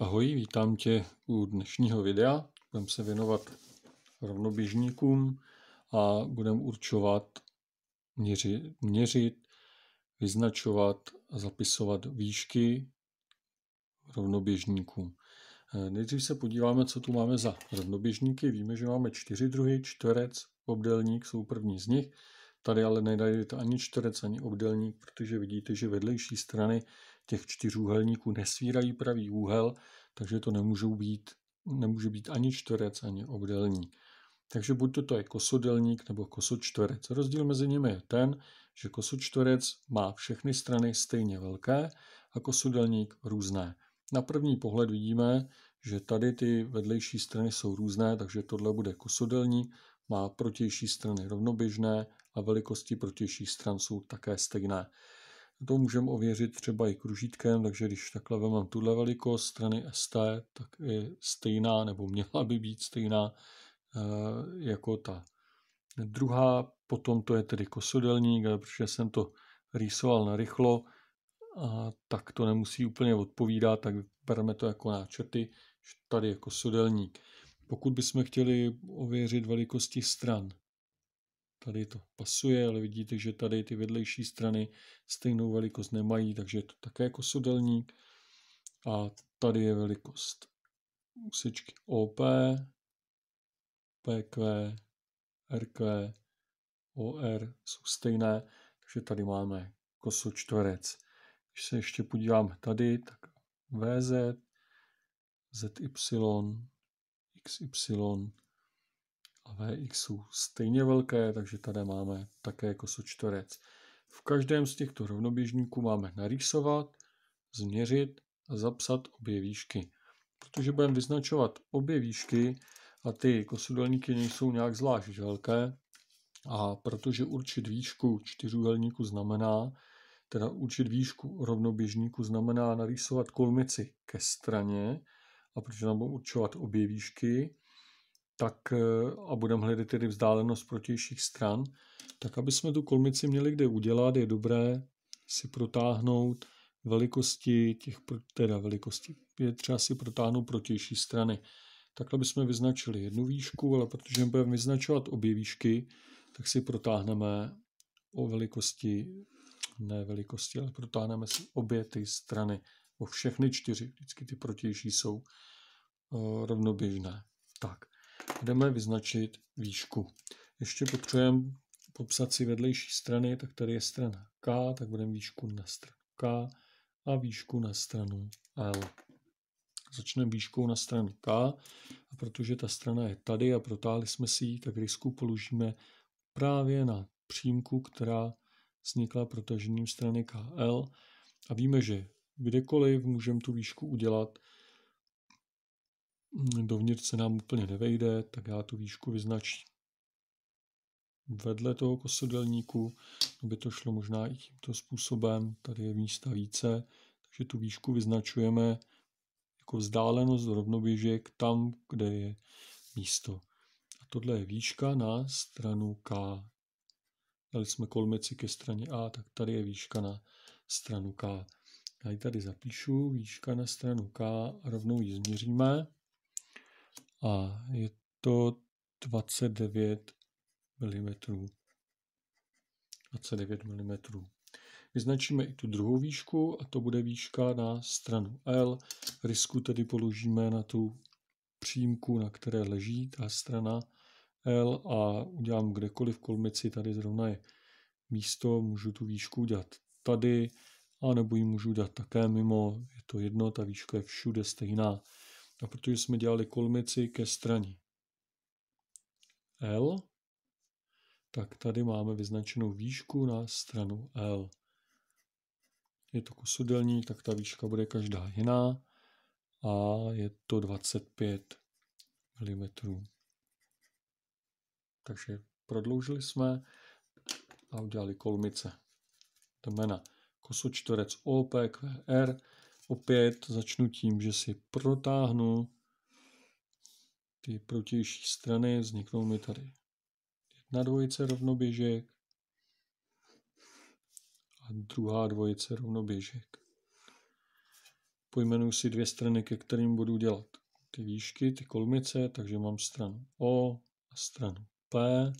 Ahoj, vítám tě u dnešního videa. Budeme se věnovat rovnoběžníkům a budeme určovat, měři, měřit, vyznačovat a zapisovat výšky rovnoběžníků. Eh, nejdřív se podíváme, co tu máme za rovnoběžníky. Víme, že máme čtyři druhy, čtverec, obdelník jsou první z nich. Tady ale nenajdete ani čtverec, ani obdelník, protože vidíte, že vedlejší strany těch čtyřúhelníků nesvírají pravý úhel, takže to nemůžou být, nemůže být ani čtverec, ani obdelník. Takže buď to, je kosodelník nebo kosočtverec. Rozdíl mezi nimi je ten, že kosočtverec má všechny strany stejně velké a kosodelník různé. Na první pohled vidíme, že tady ty vedlejší strany jsou různé, takže tohle bude kosodelník, má protější strany rovnoběžné a velikosti protějších stran jsou také stejné. To můžeme ověřit třeba i kružítkem, takže když takhle vemám tuhle velikost strany ST, tak je stejná, nebo měla by být stejná eh, jako ta druhá. Potom to je tedy kosodelník, ale eh, protože jsem to rýsoval na rychlo, a tak to nemusí úplně odpovídat, tak bereme to jako náčrty, tady je kosodelník. Pokud bychom chtěli ověřit velikosti stran Tady to pasuje, ale vidíte, že tady ty vedlejší strany stejnou velikost nemají, takže je to také kosodelník. A tady je velikost úsečky OP, PQ, RQ, OR jsou stejné, takže tady máme kosočtverec. Když se ještě podíváme tady, tak VZ, ZY, XY, a Vx jsou stejně velké, takže tady máme také kosočtverec. Jako v každém z těchto rovnoběžníků máme narýsovat, změřit a zapsat obě výšky. Protože budeme vyznačovat obě výšky a ty kosodelníky nejsou nějak zvlášť velké, a protože určit výšku čtyřúhelníku znamená, teda určit výšku rovnoběžníku znamená narýsovat kolmici ke straně, a protože nám budou určovat obě výšky, tak eh, a budeme hledat tedy vzdálenost protějších stran, tak aby jsme tu kolmici měli kde udělat, je dobré si protáhnout velikosti těch, teda velikosti, je třeba si protáhnout protější strany. Takhle bychom vyznačili jednu výšku, ale protože budeme vyznačovat obě výšky, tak si protáhneme o velikosti, ne velikosti, ale protáhneme si obě ty strany, o všechny čtyři, vždycky ty protější jsou eh, rovnoběžné. Tak. Jdeme vyznačit výšku. Ještě potřebujeme popsat si vedlejší strany, tak tady je strana K, tak budeme výšku na stranu K a výšku na stranu L. Začneme výškou na stranu K a protože ta strana je tady a protáhli jsme si ji, tak risku položíme právě na přímku, která vznikla protažením strany KL a víme, že kdekoliv můžeme tu výšku udělat Mm, dovnitř se nám úplně nevejde, tak já tu výšku vyznačím vedle toho kosodelníku, aby to šlo možná i tímto způsobem, tady je místa více, takže tu výšku vyznačujeme jako vzdálenost rovnoběžek tam, kde je místo. A tohle je výška na stranu K. Dali jsme kolmici ke straně A, tak tady je výška na stranu K. Já ji tady zapíšu, výška na stranu K a rovnou ji změříme a je to 29 mm. 29 mm. Vyznačíme i tu druhou výšku a to bude výška na stranu L. Rysku tedy položíme na tu přímku, na které leží ta strana L a udělám kdekoliv kolmici, tady zrovna je místo, můžu tu výšku udělat tady, anebo ji můžu dát také mimo, je to jedno, ta výška je všude stejná. A protože jsme dělali kulmici ke straně L, tak tady máme vyznačenou výšku na stranu L. Je to kusudelník, tak ta výška bude každá jiná a je to 25 mm. Takže prodloužili jsme a udělali kolmice. To jména kosu OPQR. Opět začnu tím, že si protáhnu ty protější strany, vzniknou mi tady jedna dvojice rovnoběžek a druhá dvojice rovnoběžek. Pojmenuji si dvě strany, ke kterým budu dělat ty výšky, ty kolmice, takže mám stranu O a stranu P.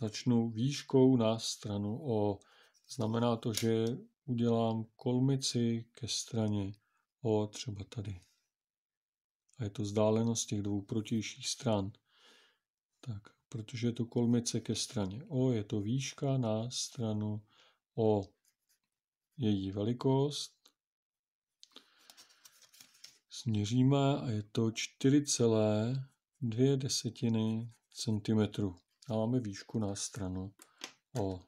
Začnu výškou na stranu O. Znamená to, že udělám kolmici ke straně O třeba tady. A je to vzdálenost těch dvou protějších stran. Tak, protože je to kolmice ke straně O, je to výška na stranu O. Její velikost směříme a je to 4,2 desetiny centimetru. A máme výšku na stranu O.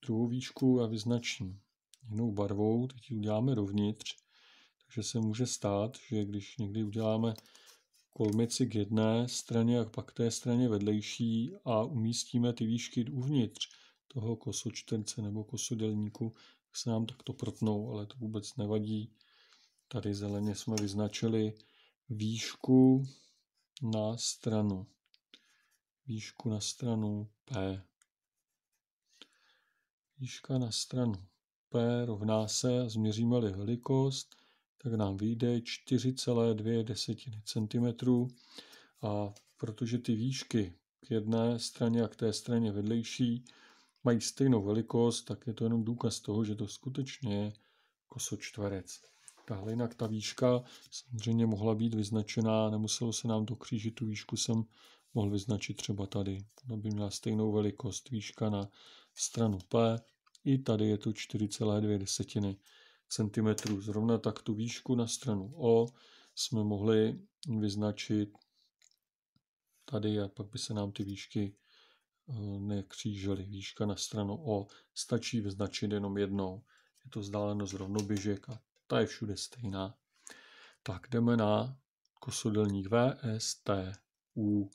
Tu druhou výšku já vyznačím jinou barvou, teď ji uděláme dovnitř, takže se může stát, že když někdy uděláme kolmici k jedné straně a pak té straně vedlejší a umístíme ty výšky uvnitř toho kosočtence nebo kosodělníku, tak se nám takto protnou, ale to vůbec nevadí. Tady zeleně jsme vyznačili výšku na stranu. Výšku na stranu P. Výška na stranu P rovná se, změříme-li velikost, tak nám vyjde 4,2 cm. A protože ty výšky k jedné straně a k té straně vedlejší mají stejnou velikost, tak je to jenom důkaz toho, že to skutečně je kosočtverec. Tahle jinak ta výška samozřejmě mohla být vyznačená, nemuselo se nám dokřížit, tu výšku jsem mohl vyznačit třeba tady. Ona by měla stejnou velikost výška na stranu P i tady je to 4,2 cm. Zrovna tak tu výšku na stranu O jsme mohli vyznačit tady a pak by se nám ty výšky eh, nekřížily. Výška na stranu O stačí vyznačit jenom jednou. Je to vzdálenost rovnoběžek a ta je všude stejná. Tak jdeme na kosodelník VSTU,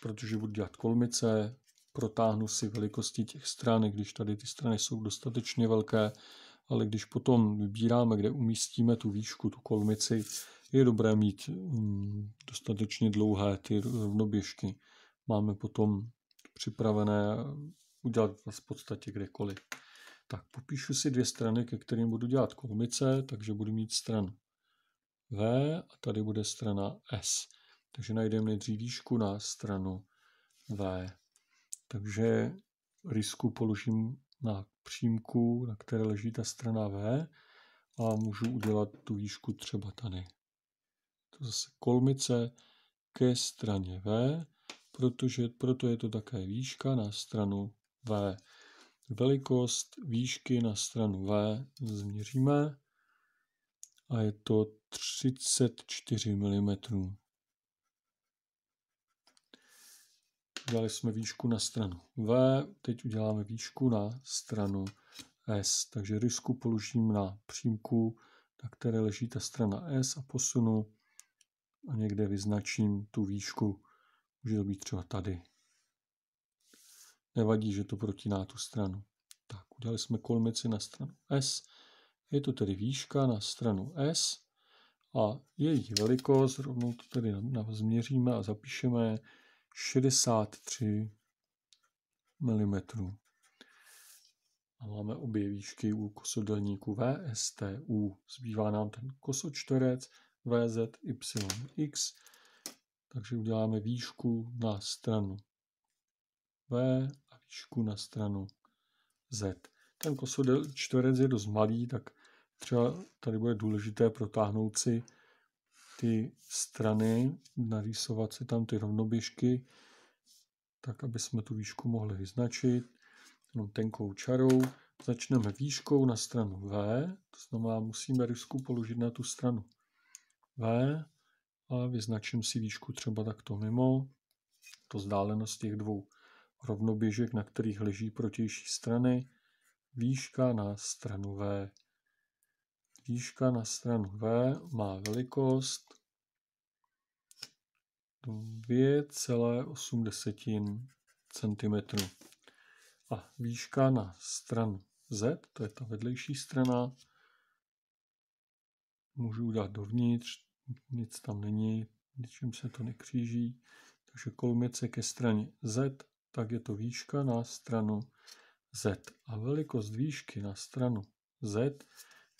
protože budu dělat kolmice, protáhnu si velikosti těch stran, když tady ty strany jsou dostatečně velké, ale když potom vybíráme, kde umístíme tu výšku, tu kolmici, je dobré mít mm, dostatečně dlouhé ty rovnoběžky. Máme potom připravené udělat v podstatě kdekoliv. Tak popíšu si dvě strany, ke kterým budu dělat kolmice, takže budu mít stranu V a tady bude strana S. Takže najdeme nejdřív výšku na stranu V. Takže risku položím na přímku, na které leží ta strana V a můžu udělat tu výšku třeba tady. To zase kolmice ke straně V, protože proto je to také výška na stranu V. Velikost výšky na stranu V změříme a je to 34 mm. Udělali jsme výšku na stranu V, teď uděláme výšku na stranu S. Takže rysku položím na přímku, na které leží ta strana S a posunu a někde vyznačím tu výšku. Může to být třeba tady. Nevadí, že to protíná tu stranu. Tak, udělali jsme kolmici na stranu S. Je to tedy výška na stranu S a její velikost, rovnou to tedy změříme a zapíšeme, 63 mm. A máme obě výšky u kosodelníku VSTU. Zbývá nám ten kosočtverec VZYX, takže uděláme výšku na stranu V a výšku na stranu Z. Ten kosodel čtverec je dost malý, tak třeba tady bude důležité protáhnout si ty strany, narýsovat si tam ty rovnoběžky, tak aby jsme tu výšku mohli vyznačit jenom tenkou čarou. Začneme výškou na stranu V, to znamená musíme rysku položit na tu stranu V a vyznačím si výšku třeba takto mimo, to vzdálenost těch dvou rovnoběžek, na kterých leží protější strany, výška na stranu V. Výška na stranu V má velikost 2,8 cm. A výška na stranu Z, to je ta vedlejší strana, můžu dát dovnitř, nic tam není, ničím se to nekříží. Takže kolmice ke straně Z, tak je to výška na stranu Z. A velikost výšky na stranu Z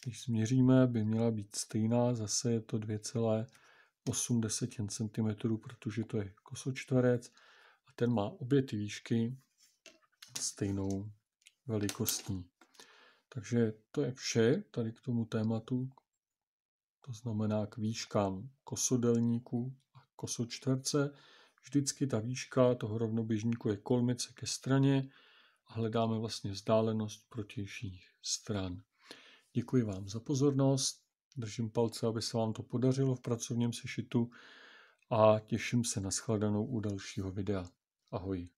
když změříme, by měla být stejná. Zase je to 2,8 cm, protože to je kosočtverec a ten má obě ty výšky stejnou velikostní. Takže to je vše tady k tomu tématu, to znamená k výškám kosodelníku a kosočtverce. Vždycky ta výška toho rovnoběžníku je kolmice ke straně a hledáme vlastně vzdálenost protějších stran. Děkuji vám za pozornost, držím palce, aby se vám to podařilo v pracovním sešitu a těším se na shledanou u dalšího videa. Ahoj.